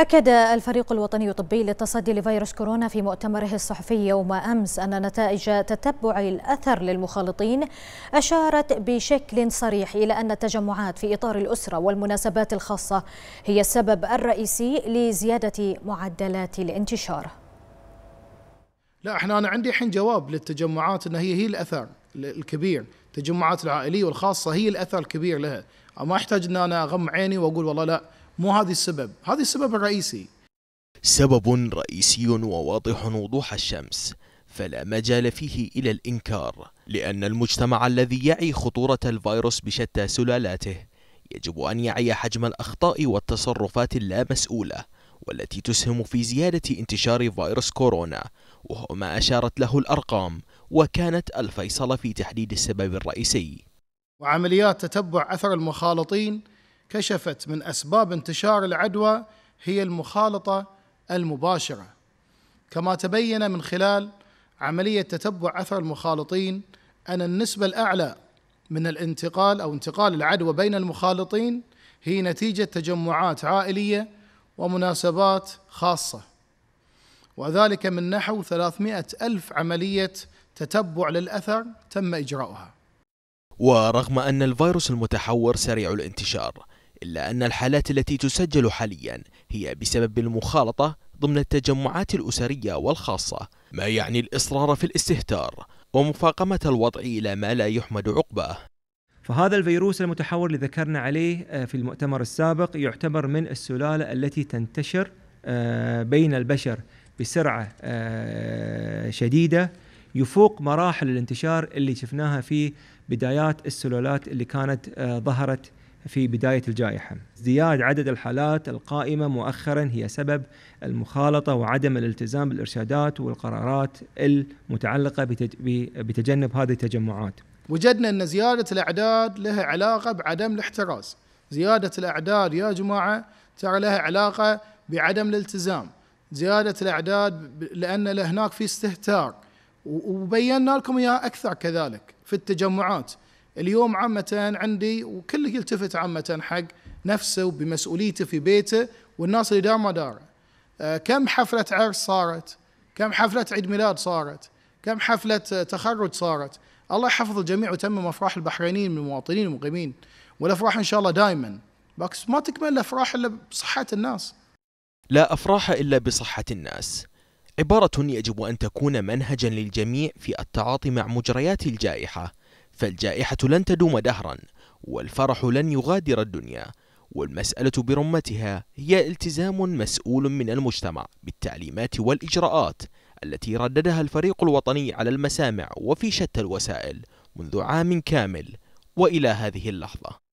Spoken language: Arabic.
أكد الفريق الوطني الطبي للتصدي لفيروس كورونا في مؤتمره الصحفي يوم أمس أن نتائج تتبع الأثر للمخالطين أشارت بشكل صريح إلى أن التجمعات في إطار الأسرة والمناسبات الخاصة هي السبب الرئيسي لزيادة معدلات الانتشار لا احنا انا عندي الحين جواب للتجمعات ان هي هي الاثر الكبير التجمعات العائليه والخاصه هي الاثر الكبير لها ما احتاج ان انا اغم عيني واقول والله لا مو هذا السبب هذا السبب الرئيسي سبب رئيسي وواضح وضوح الشمس فلا مجال فيه إلى الإنكار لأن المجتمع الذي يعي خطورة الفيروس بشتى سلالاته يجب أن يعي حجم الأخطاء والتصرفات اللامسؤولة والتي تسهم في زيادة انتشار فيروس كورونا وهو ما أشارت له الأرقام وكانت الفيصل في تحديد السبب الرئيسي وعمليات تتبع أثر المخالطين كشفت من اسباب انتشار العدوى هي المخالطه المباشره كما تبين من خلال عمليه تتبع اثر المخالطين ان النسبه الاعلى من الانتقال او انتقال العدوى بين المخالطين هي نتيجه تجمعات عائليه ومناسبات خاصه وذلك من نحو 300 ألف عملية تتبع للأثر تم إجراؤها ورغم أن الفيروس المتحور سريع الانتشار إلا أن الحالات التي تسجل حاليا هي بسبب المخالطة ضمن التجمعات الأسرية والخاصة ما يعني الإصرار في الاستهتار ومفاقمة الوضع إلى ما لا يحمد عقباه فهذا الفيروس المتحور اللي ذكرنا عليه آه، في المؤتمر السابق يعتبر من السلالة التي تنتشر آه، بين البشر بسرعة آه، شديدة يفوق مراحل الانتشار اللي شفناها في بدايات السلالات اللي كانت ظهرت في بداية الجائحة ازدياد عدد الحالات القائمة مؤخرا هي سبب المخالطة وعدم الالتزام بالإرشادات والقرارات المتعلقة بتجنب هذه التجمعات وجدنا أن زيادة الأعداد لها علاقة بعدم الاحتراز زيادة الأعداد يا جماعة ترى لها علاقة بعدم الالتزام زيادة الأعداد لأن هناك في استهتار وبينا لكم إياها أكثر كذلك في التجمعات اليوم عامة عندي وكل يلتفت عامة حق نفسه وبمسؤوليته في بيته والناس اللي دار ما دار آه، كم حفلة عرس صارت كم حفلة عيد ميلاد صارت كم حفلة تخرج صارت الله يحفظ الجميع وتمم أفراح البحرينيين من المواطنين المقيمين والأفراح إن شاء الله دائما بس ما تكمل الأفراح إلا بصحة الناس لا أفراح إلا بصحة الناس عبارة يجب أن تكون منهجا للجميع في التعاطي مع مجريات الجائحة فالجائحة لن تدوم دهرا والفرح لن يغادر الدنيا والمسألة برمتها هي التزام مسؤول من المجتمع بالتعليمات والإجراءات التي رددها الفريق الوطني على المسامع وفي شتى الوسائل منذ عام كامل وإلى هذه اللحظة